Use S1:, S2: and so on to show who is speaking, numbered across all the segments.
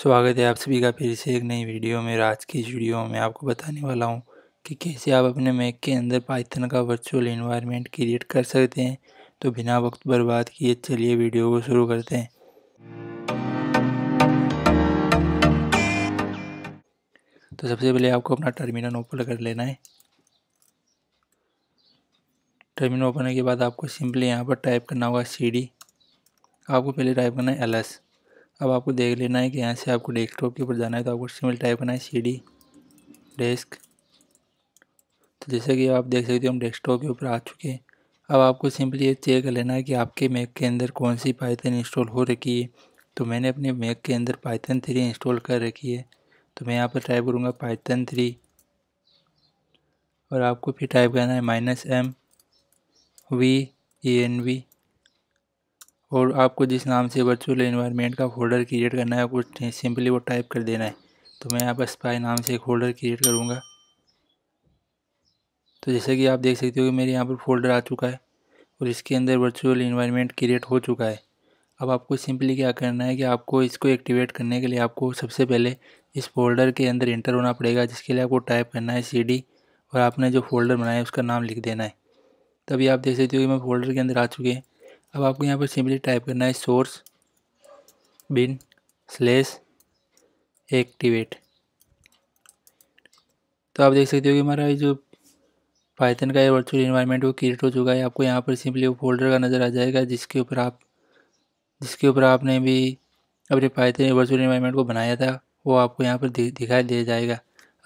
S1: स्वागत है आप सभी का फिर से एक नई वीडियो में आज की इस वीडियो में आपको बताने वाला हूँ कि कैसे आप अपने मैक के अंदर पाइथन का वर्चुअल इन्वायरमेंट क्रिएट कर सकते हैं तो बिना वक्त बर्बाद किए चलिए वीडियो को शुरू करते हैं तो सबसे पहले आपको अपना टर्मिनल ओपन कर लेना है टर्मिनल ओपन के बाद आपको सिंपली यहाँ पर टाइप करना होगा सी डी आपको पहले टाइप करना है एल एस अब आपको देख लेना है कि यहाँ से आपको डेस्कटॉप के ऊपर जाना है तो आपको सिमिल टाइप करना है सी डी डेस्क तो जैसे कि आप देख सकते हो हम डेस्कटॉप के ऊपर आ चुके हैं अब आपको सिंपली ये चेक कर लेना है कि आपके मैक के अंदर कौन सी पाइथन इंस्टॉल हो रखी है तो मैंने अपने मैक के अंदर पाइथन थ्री इंस्टॉल कर रखी है तो मैं यहाँ पर टाइप करूँगा पाइथन थ्री और आपको फिर टाइप करना है minus M V E N V और आपको जिस नाम से वर्चुअल इन्वायरमेंट का फोल्डर क्रिएट करना है आपको सिंपली वो टाइप कर देना है तो मैं यहाँ पर स्पाई नाम से एक फोल्डर क्रिएट करूँगा तो जैसे कि आप देख सकते हो कि मेरे यहाँ पर फोल्डर आ चुका है और इसके अंदर वर्चुअल इन्वायरमेंट क्रिएट हो चुका है अब आपको सिंपली क्या करना है कि आपको इसको एक्टिवेट करने के लिए आपको सबसे पहले इस फोल्डर के अंदर इंटर होना पड़ेगा जिसके लिए आपको टाइप करना है सी और आपने जो फोल्डर बनाया है उसका नाम लिख देना है तभी आप देख सकते हो कि मैं फोल्डर के अंदर आ चुके हैं अब आपको यहाँ पर सिंपली टाइप करना है सोर्स बिन स्लेस एक्टिवेट तो आप देख सकते हो कि हमारा जो पाइथन का वर्चुअल इन्वायरमेंट वो क्रिएट हो चुका है आपको यहाँ पर सिंपली वो फोल्डर का नज़र आ जाएगा जिसके ऊपर आप जिसके ऊपर आपने भी अपने पाइथन वर्चुअल इन्वायरमेंट को बनाया था वो आपको यहाँ पर दिखाई दे जाएगा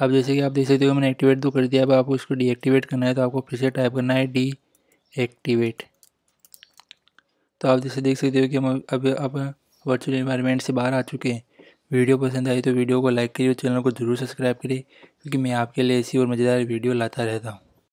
S1: अब जैसे कि आप देख सकते हो मैंने एक्टिवेट तो कर दिया अब आपको इसको डीएक्टिवेट करना है तो आपको फिर से टाइप करना है डी एक्टिवेट तो आप जैसे देख सकते हो कि हम अब अब वर्चुअल इन्वायरमेंट से बाहर आ चुके हैं वीडियो पसंद आई तो वीडियो को लाइक करिए और चैनल को ज़रूर सब्सक्राइब करिए क्योंकि मैं आपके लिए ऐसी और मज़ेदार वीडियो लाता रहता हूँ